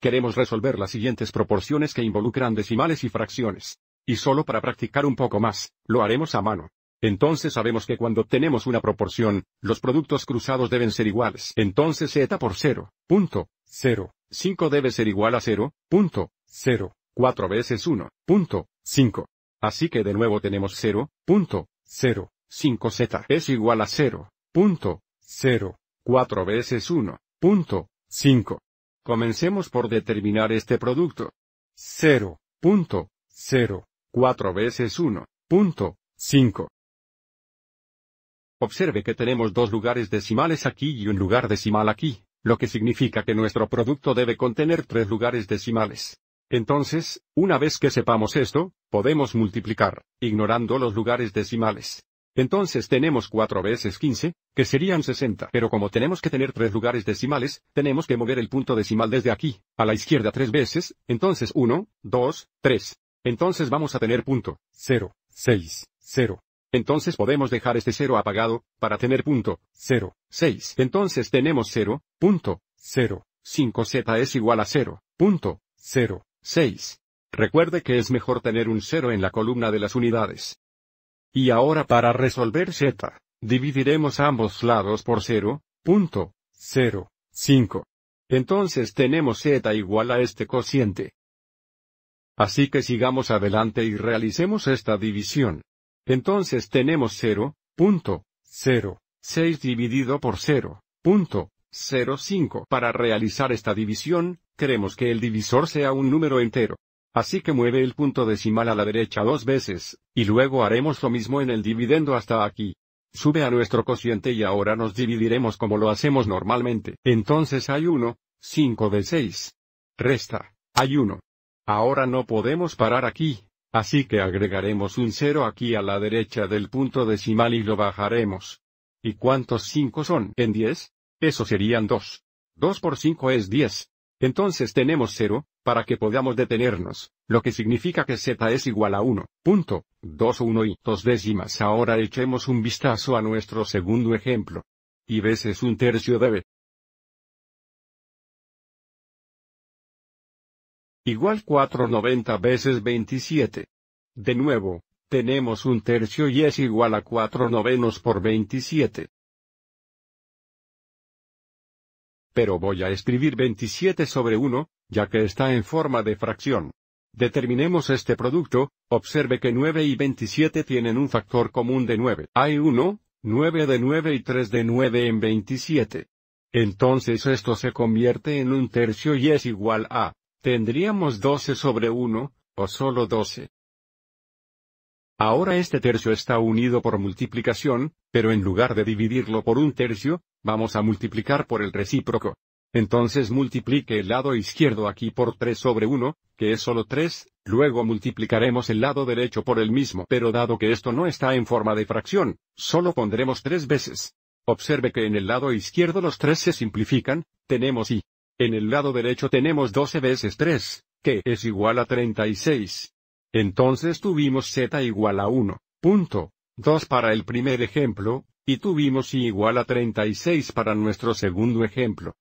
Queremos resolver las siguientes proporciones que involucran decimales y fracciones. Y solo para practicar un poco más, lo haremos a mano. Entonces sabemos que cuando tenemos una proporción, los productos cruzados deben ser iguales. Entonces z por 0, punto, 0, debe ser igual a 0, punto, 0, 4 veces 1.5. Así que de nuevo tenemos 0, punto, z es igual a 0, 4 veces 1.5. Comencemos por determinar este producto. 0.04 veces 1.5. Observe que tenemos dos lugares decimales aquí y un lugar decimal aquí, lo que significa que nuestro producto debe contener tres lugares decimales. Entonces, una vez que sepamos esto, podemos multiplicar, ignorando los lugares decimales. Entonces tenemos 4 veces 15, que serían 60. Pero como tenemos que tener 3 lugares decimales, tenemos que mover el punto decimal desde aquí, a la izquierda 3 veces, entonces 1, 2, 3. Entonces vamos a tener punto 0, 6, 0. Entonces podemos dejar este 0 apagado, para tener punto 0, 6. Entonces tenemos 0, punto 0, 5z es igual a 0, punto 0, 6. Recuerde que es mejor tener un 0 en la columna de las unidades. Y ahora para resolver z, dividiremos ambos lados por 0.05. Entonces tenemos z igual a este cociente. Así que sigamos adelante y realicemos esta división. Entonces tenemos 0.06 dividido por 0.05. Para realizar esta división, queremos que el divisor sea un número entero. Así que mueve el punto decimal a la derecha dos veces, y luego haremos lo mismo en el dividendo hasta aquí. Sube a nuestro cociente y ahora nos dividiremos como lo hacemos normalmente. Entonces hay 1, 5 de 6. Resta, hay uno. Ahora no podemos parar aquí, así que agregaremos un 0 aquí a la derecha del punto decimal y lo bajaremos. ¿Y cuántos cinco son en 10? Eso serían 2. 2 por 5 es 10. Entonces tenemos 0, para que podamos detenernos, lo que significa que z es igual a 1, punto, 2 y 2 décimas. Ahora echemos un vistazo a nuestro segundo ejemplo. Y veces un tercio de b. Igual 490 veces 27. De nuevo, tenemos un tercio y es igual a 4 novenos por 27. pero voy a escribir 27 sobre 1, ya que está en forma de fracción. Determinemos este producto, observe que 9 y 27 tienen un factor común de 9. Hay 1, 9 de 9 y 3 de 9 en 27. Entonces esto se convierte en un tercio y es igual a, tendríamos 12 sobre 1, o solo 12. Ahora este tercio está unido por multiplicación, pero en lugar de dividirlo por un tercio, Vamos a multiplicar por el recíproco. Entonces multiplique el lado izquierdo aquí por 3 sobre 1, que es solo 3, luego multiplicaremos el lado derecho por el mismo, pero dado que esto no está en forma de fracción, solo pondremos 3 veces. Observe que en el lado izquierdo los 3 se simplifican, tenemos y. En el lado derecho tenemos 12 veces 3, que es igual a 36. Entonces tuvimos z igual a 1, punto. 2 para el primer ejemplo, y tuvimos I igual a 36 para nuestro segundo ejemplo.